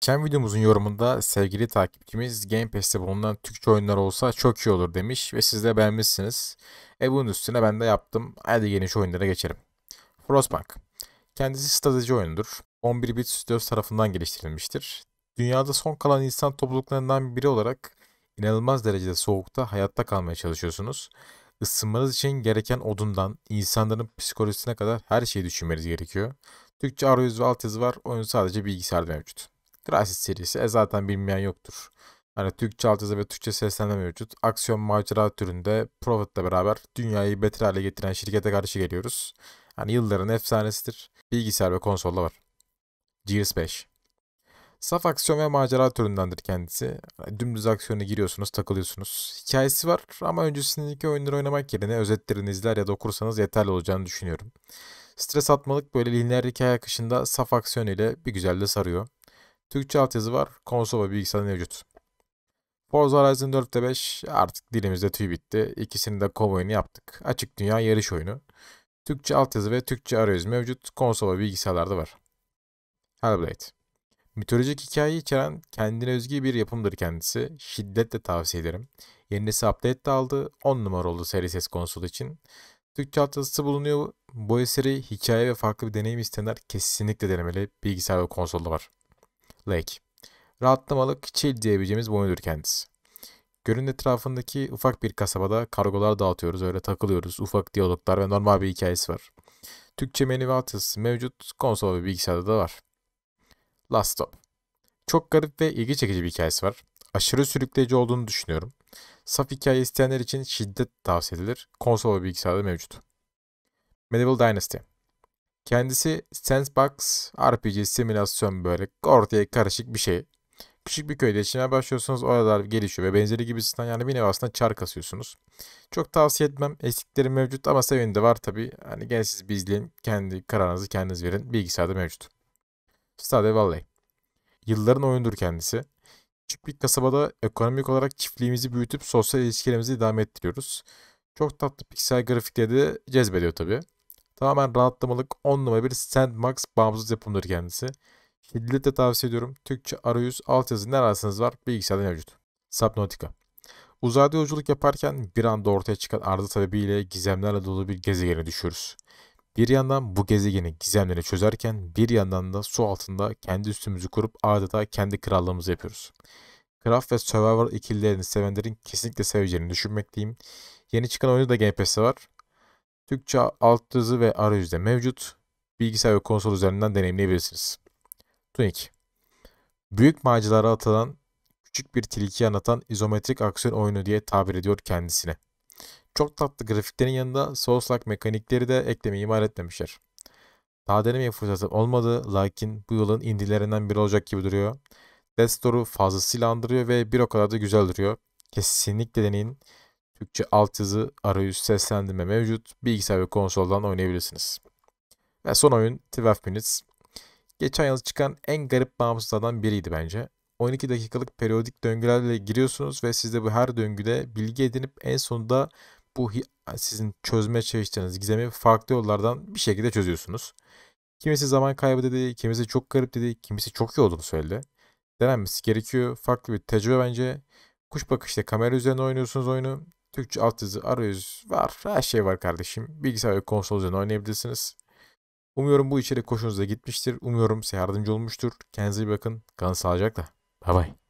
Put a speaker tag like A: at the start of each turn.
A: Geçen videomuzun yorumunda sevgili takipçimiz Game Pass'te bulunan Türkçe oyunlar olsa çok iyi olur demiş ve siz de beğenmişsiniz. E bunun üstüne ben de yaptım. Hadi geniş şu oyunlara geçelim. Frostpunk. Kendisi strateji oyunudur. 11 bit stüdyosu tarafından geliştirilmiştir. Dünyada son kalan insan topluluklarından biri olarak inanılmaz derecede soğukta hayatta kalmaya çalışıyorsunuz. Isınmanız için gereken odundan insanların psikolojisine kadar her şeyi düşünmeniz gerekiyor. Türkçe arayüz ve altyazı var. Oyun sadece bilgisayarda mevcut. Crisis serisi e zaten bilmeyen yoktur. Hani Türkçe altyazı ve Türkçe seslenme mevcut. Aksiyon macera türünde Profit'le beraber dünyayı beter hale getiren şirkete karşı geliyoruz. Hani yılların efsanesidir. Bilgisayar ve konsolda var. Gears 5 Saf aksiyon ve macera türündendir kendisi. Hani dümdüz aksiyona giriyorsunuz, takılıyorsunuz. Hikayesi var ama öncesindeki oyunları oynamak yerine özetlerini izler ya da okursanız yeterli olacağını düşünüyorum. Stres atmalık böyle lineer hikaye akışında saf aksiyon ile bir güzel de sarıyor. Türkçe altyazı var. Konsol ve bilgisayarda mevcut. Forza Horizon 4 ile 5 artık dilimizde tüy bitti. İkisini de kovoyunu yaptık. Açık dünya yarış oyunu. Türkçe altyazı ve Türkçe arayüz mevcut. Konsol ve bilgisayarlarda var. Hellblade. Mitolojik hikayeyi içeren kendine özgü bir yapımdır kendisi. Şiddetle tavsiye ederim. Yeni Yenisi update de aldı. 10 numara oldu seri ses konsolu için. Türkçe altyazısı bulunuyor. Bu eseri hikaye ve farklı bir deneyim isteyenler kesinlikle denemeli. Bilgisayar ve konsolda var. Lake. Rahatlamalık chill diyebileceğimiz bir oyundur kendisi. Gölün etrafındaki ufak bir kasabada kargolar dağıtıyoruz, öyle takılıyoruz. Ufak diyaloglar ve normal bir hikayesi var. Türkçe menü ve altyazısı mevcut, konsol ve bilgisayarda da var. Last Stop. Çok garip ve ilgi çekici bir hikayesi var. Aşırı sürükleyici olduğunu düşünüyorum. Saf hikaye isteyenler için şiddet tavsiye edilir. Konsol ve bilgisayarda mevcut. Medieval Dynasty Kendisi Sandbox RPG simülasyon böyle ortaya karışık bir şey. Küçük bir köyde yaşamaya başlıyorsunuz. Oralar gelişiyor ve benzeri gibisinden yani bir nevi aslında çar kasıyorsunuz. Çok tavsiye etmem. Eksikleri mevcut ama seveni de var tabi. Hani gel siz bir izleyin. Kendi kararınızı kendiniz verin. Bilgisayarda mevcut. Stardew Valley. Yılların oyundur kendisi. Küçük bir kasabada ekonomik olarak çiftliğimizi büyütüp sosyal ilişkilerimizi devam ettiriyoruz. Çok tatlı piksel grafikleri de cezbediyor tabii. Tamamen rahatlamalık 10 numara bir Sandmax bağımsız yapımdır kendisi. Şiddetle tavsiye ediyorum. Türkçe arayüz altyazı ne ararsanız var bilgisayarda mevcut. Subnautica. Uzayda yolculuk yaparken bir anda ortaya çıkan arıza sebebiyle gizemlerle dolu bir gezegene düşüyoruz. Bir yandan bu gezegenin gizemlerini çözerken bir yandan da su altında kendi üstümüzü kurup adeta kendi krallığımızı yapıyoruz. Craft ve Survivor ikililerini sevenlerin kesinlikle seveceğini düşünmekteyim. Yeni çıkan oyunda da Game Pass'te var. Türkçe alt yazı ve arayüzde mevcut. Bilgisayar ve konsol üzerinden deneyimleyebilirsiniz. Tunic Büyük maceralara atılan küçük bir tilki anlatan izometrik aksiyon oyunu diye tabir ediyor kendisine. Çok tatlı grafiklerin yanında souls mekanikleri de eklemeyi imal etmemişler. Daha denemeye fırsatı olmadı lakin bu yılın indilerinden biri olacak gibi duruyor. Death Store'u fazlasıyla andırıyor ve bir o kadar da güzel duruyor. Kesinlikle deneyin. Türkçe altyazı, arayüz, seslendirme mevcut. Bilgisayar ve konsoldan oynayabilirsiniz. Ve son oyun 12 Minutes. Geçen yıl çıkan en garip bağımsızlardan biriydi bence. 12 dakikalık periyodik döngülerle giriyorsunuz ve siz de bu her döngüde bilgi edinip en sonunda bu sizin çözmeye çalıştığınız gizemi farklı yollardan bir şekilde çözüyorsunuz. Kimisi zaman kaybı dedi, kimisi çok garip dedi, kimisi çok iyi olduğunu söyledi. Denenmesi gerekiyor. Farklı bir tecrübe bence. Kuş bakışta kamera üzerine oynuyorsunuz oyunu. Türkçe altyazı, arayüz var. Her şey var kardeşim. Bilgisayar ve konsol üzerine oynayabilirsiniz. Umuyorum bu içerik hoşunuza gitmiştir. Umuyorum size yardımcı olmuştur. Kendinize iyi bakın. Kanı sağlıcakla. Bay bay.